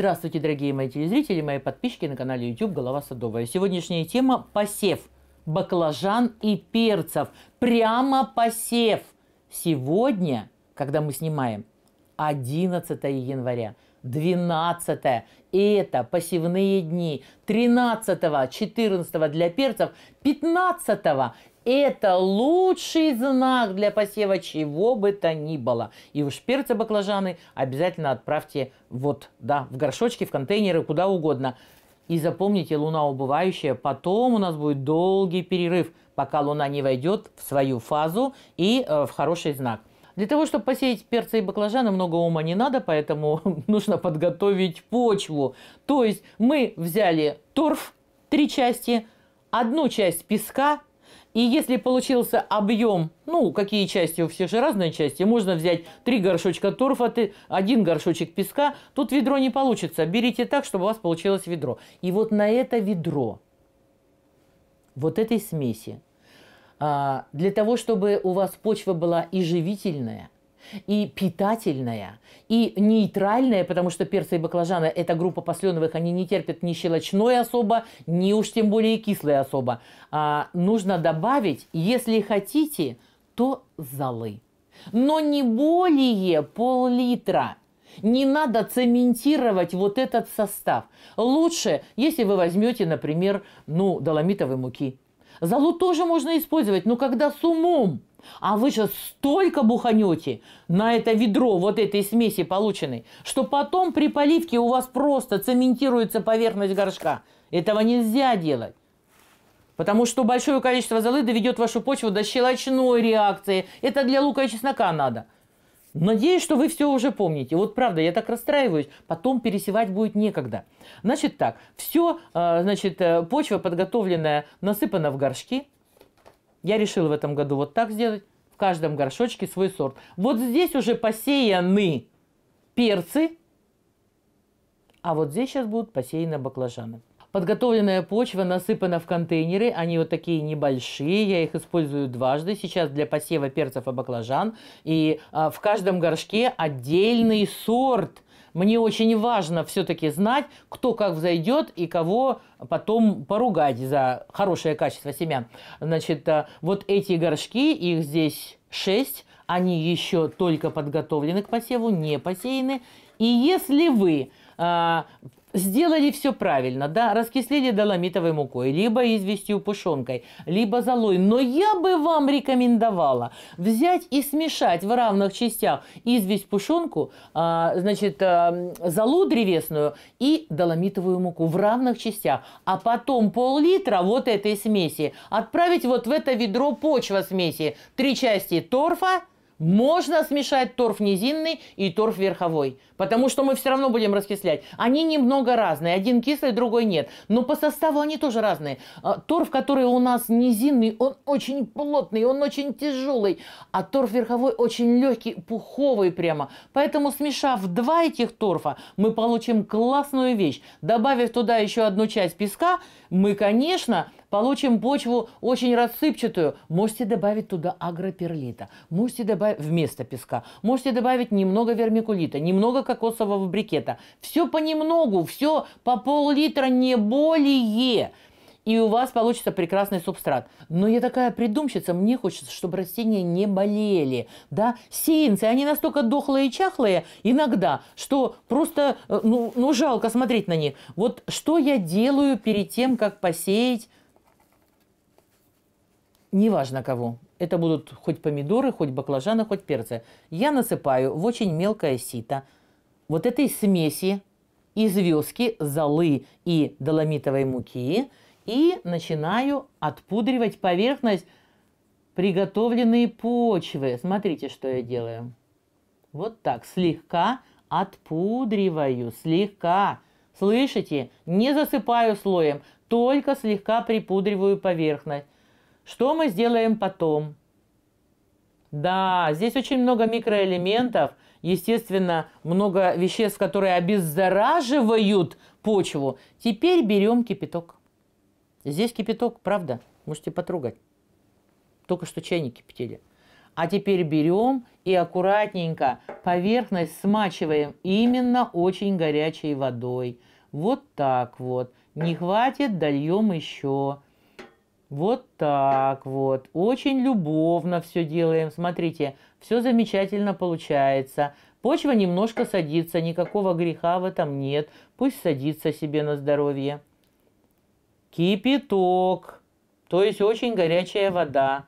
Здравствуйте, дорогие мои телезрители, мои подписчики на канале YouTube «Голова садовая». Сегодняшняя тема – посев баклажан и перцев. Прямо посев. Сегодня, когда мы снимаем, 11 января, 12 и это посевные дни, 13, 14 для перцев, 15 это лучший знак для посева чего бы то ни было. И уж перцы баклажаны обязательно отправьте вот, да, в горшочки, в контейнеры, куда угодно. И запомните, луна убывающая, потом у нас будет долгий перерыв, пока луна не войдет в свою фазу и э, в хороший знак. Для того, чтобы посеять перцы и баклажаны, много ума не надо, поэтому нужно подготовить почву. То есть мы взяли торф, три части, одну часть песка и если получился объем, ну, какие части, у всех же разные части, можно взять три горшочка торфа, один горшочек песка, тут ведро не получится. Берите так, чтобы у вас получилось ведро. И вот на это ведро, вот этой смеси, а, для того, чтобы у вас почва была и живительная – и питательная, и нейтральная, потому что перцы и баклажаны – это группа посленовых, они не терпят ни щелочной особо, ни уж тем более кислой особо. А, нужно добавить, если хотите, то золы. Но не более пол-литра. Не надо цементировать вот этот состав. Лучше, если вы возьмете, например, ну, доломитовой муки. Золу тоже можно использовать, но когда с умом – а вы же столько буханете на это ведро вот этой смеси полученной, что потом при поливке у вас просто цементируется поверхность горшка. Этого нельзя делать. Потому что большое количество золы доведет вашу почву до щелочной реакции. Это для лука и чеснока надо. Надеюсь, что вы все уже помните. Вот правда, я так расстраиваюсь. Потом пересевать будет некогда. Значит так, все, а, значит, э, почва подготовленная, насыпана в горшки – я решила в этом году вот так сделать. В каждом горшочке свой сорт. Вот здесь уже посеяны перцы, а вот здесь сейчас будут посеяны баклажаны. Подготовленная почва насыпана в контейнеры. Они вот такие небольшие. Я их использую дважды. Сейчас для посева перцев и баклажан. И а, в каждом горшке отдельный сорт – мне очень важно все-таки знать, кто как взойдет и кого потом поругать за хорошее качество семян. Значит, э, вот эти горшки, их здесь 6, они еще только подготовлены к посеву, не посеяны. И если вы а, сделали все правильно, да, раскислили доломитовой мукой, либо известью пушонкой, либо золой. Но я бы вам рекомендовала взять и смешать в равных частях известь пушонку, а, значит, а, золу древесную и доломитовую муку в равных частях. А потом пол-литра вот этой смеси отправить вот в это ведро почва смеси. Три части торфа, можно смешать торф низинный и торф верховой, потому что мы все равно будем раскислять. Они немного разные, один кислый, другой нет, но по составу они тоже разные. А, торф, который у нас низинный, он очень плотный, он очень тяжелый, а торф верховой очень легкий, пуховый прямо. Поэтому смешав два этих торфа, мы получим классную вещь. Добавив туда еще одну часть песка, мы, конечно, Получим почву очень рассыпчатую. Можете добавить туда агроперлита. Можете добавить вместо песка. Можете добавить немного вермикулита, немного кокосового брикета. Все понемногу, все по пол-литра, не более и у вас получится прекрасный субстрат. Но я такая придумщица, мне хочется, чтобы растения не болели. Да? Сеянцы, они настолько дохлые и чахлые иногда, что просто э, ну, ну жалко смотреть на них. Вот что я делаю перед тем, как посеять неважно кого. Это будут хоть помидоры, хоть баклажаны, хоть перцы. Я насыпаю в очень мелкое сито вот этой смеси из вёски, золы и доломитовой муки и начинаю отпудривать поверхность приготовленной почвы. Смотрите, что я делаю. Вот так, слегка отпудриваю, слегка. Слышите? Не засыпаю слоем, только слегка припудриваю поверхность. Что мы сделаем потом? Да, здесь очень много микроэлементов, естественно, много веществ, которые обеззараживают почву. Теперь берем кипяток. Здесь кипяток, правда, можете потрогать. Только что чайник кипятили. А теперь берем и аккуратненько поверхность смачиваем именно очень горячей водой. Вот так вот. Не хватит, дольем еще. Вот так вот. Очень любовно все делаем. Смотрите, все замечательно получается. Почва немножко садится, никакого греха в этом нет. Пусть садится себе на здоровье. Кипяток, то есть очень горячая вода.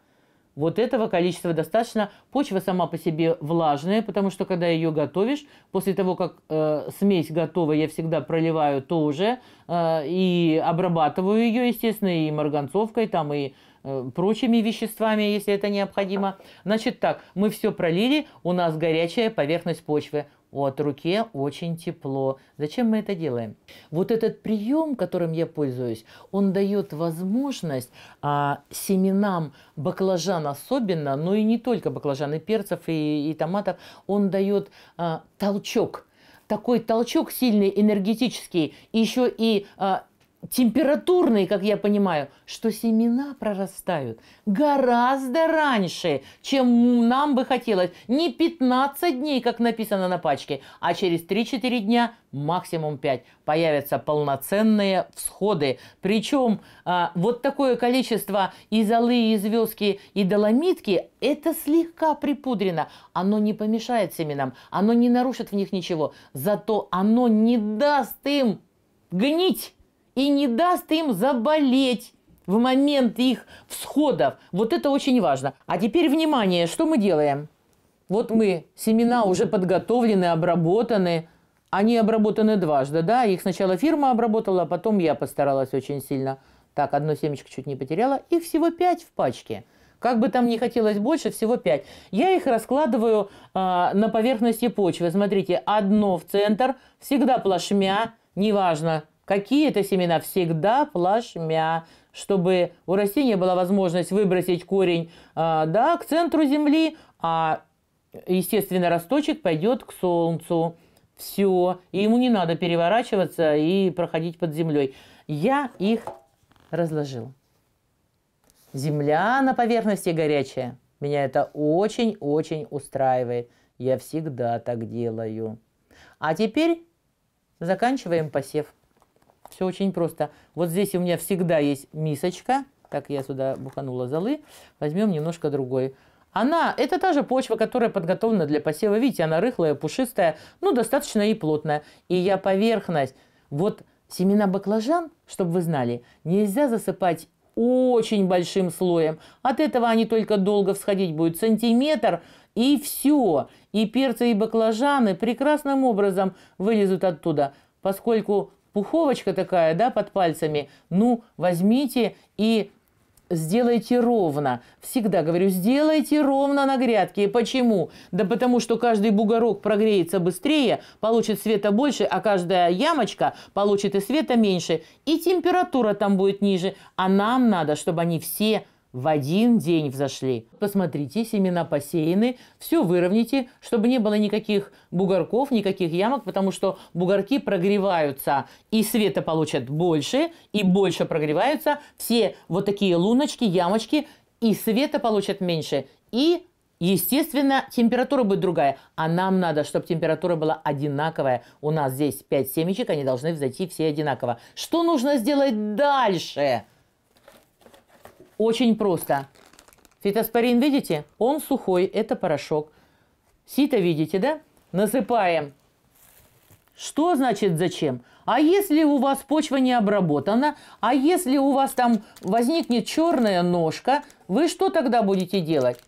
Вот этого количества достаточно. Почва сама по себе влажная, потому что когда ее готовишь, после того, как э, смесь готова, я всегда проливаю тоже э, и обрабатываю ее, естественно, и марганцовкой, там и э, прочими веществами, если это необходимо. Значит так, мы все пролили, у нас горячая поверхность почвы. Вот руке очень тепло. Зачем мы это делаем? Вот этот прием, которым я пользуюсь, он дает возможность а, семенам баклажан особенно, но и не только баклажан, и перцев, и, и томатов, он дает а, толчок. Такой толчок сильный, энергетический, еще и а, температурные, как я понимаю, что семена прорастают гораздо раньше, чем нам бы хотелось. Не 15 дней, как написано на пачке, а через 3-4 дня, максимум 5, появятся полноценные всходы. Причем а, вот такое количество и золы, и звездки, и доломитки, это слегка припудрено. Оно не помешает семенам, оно не нарушит в них ничего. Зато оно не даст им гнить и не даст им заболеть в момент их всходов. Вот это очень важно. А теперь внимание, что мы делаем? Вот мы, семена уже подготовлены, обработаны. Они обработаны дважды, да? Их сначала фирма обработала, а потом я постаралась очень сильно. Так, одно семечко чуть не потеряла. Их всего пять в пачке. Как бы там ни хотелось больше, всего пять. Я их раскладываю э, на поверхности почвы. Смотрите, одно в центр, всегда плашмя, неважно, какие это семена всегда плашмя, чтобы у растения была возможность выбросить корень а, да, к центру земли, а, естественно, росточек пойдет к солнцу. Все, и ему не надо переворачиваться и проходить под землей. Я их разложил. Земля на поверхности горячая. Меня это очень-очень устраивает. Я всегда так делаю. А теперь заканчиваем посев. Все очень просто. Вот здесь у меня всегда есть мисочка. Так, я сюда буханула золы. Возьмем немножко другой. Она, это та же почва, которая подготовлена для посева. Видите, она рыхлая, пушистая, ну, достаточно и плотная. И я поверхность. Вот семена баклажан, чтобы вы знали, нельзя засыпать очень большим слоем. От этого они только долго всходить будут. Сантиметр и все. И перцы, и баклажаны прекрасным образом вылезут оттуда, поскольку пуховочка такая, да, под пальцами, ну, возьмите и сделайте ровно. Всегда говорю, сделайте ровно на грядке. Почему? Да потому что каждый бугорок прогреется быстрее, получит света больше, а каждая ямочка получит и света меньше, и температура там будет ниже. А нам надо, чтобы они все в один день взошли. Посмотрите, семена посеяны, все выровняйте, чтобы не было никаких бугорков, никаких ямок, потому что бугорки прогреваются, и света получат больше, и больше прогреваются. Все вот такие луночки, ямочки, и света получат меньше, и Естественно, температура будет другая, а нам надо, чтобы температура была одинаковая. У нас здесь 5 семечек, они должны взойти все одинаково. Что нужно сделать дальше? Очень просто. Фитоспорин, видите? Он сухой, это порошок. Сито видите, да? Насыпаем. Что значит зачем? А если у вас почва не обработана, а если у вас там возникнет черная ножка, вы что тогда будете делать?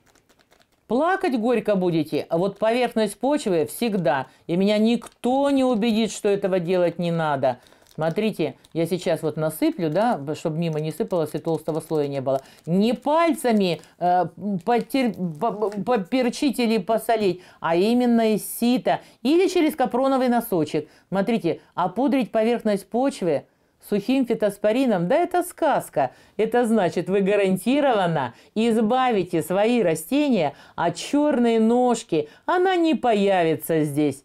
Плакать горько будете, а вот поверхность почвы всегда. И меня никто не убедит, что этого делать не надо – Смотрите, я сейчас вот насыплю, да, чтобы мимо не сыпалось и толстого слоя не было. Не пальцами э, потер, по, поперчить или посолить, а именно из сита или через капроновый носочек. Смотрите, опудрить поверхность почвы сухим фитоспорином, да это сказка. Это значит, вы гарантированно избавите свои растения от черной ножки. Она не появится здесь.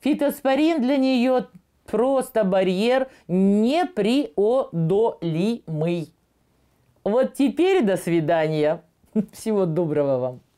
Фитоспорин для нее Просто барьер непреодолимый. Вот теперь до свидания. Всего доброго вам.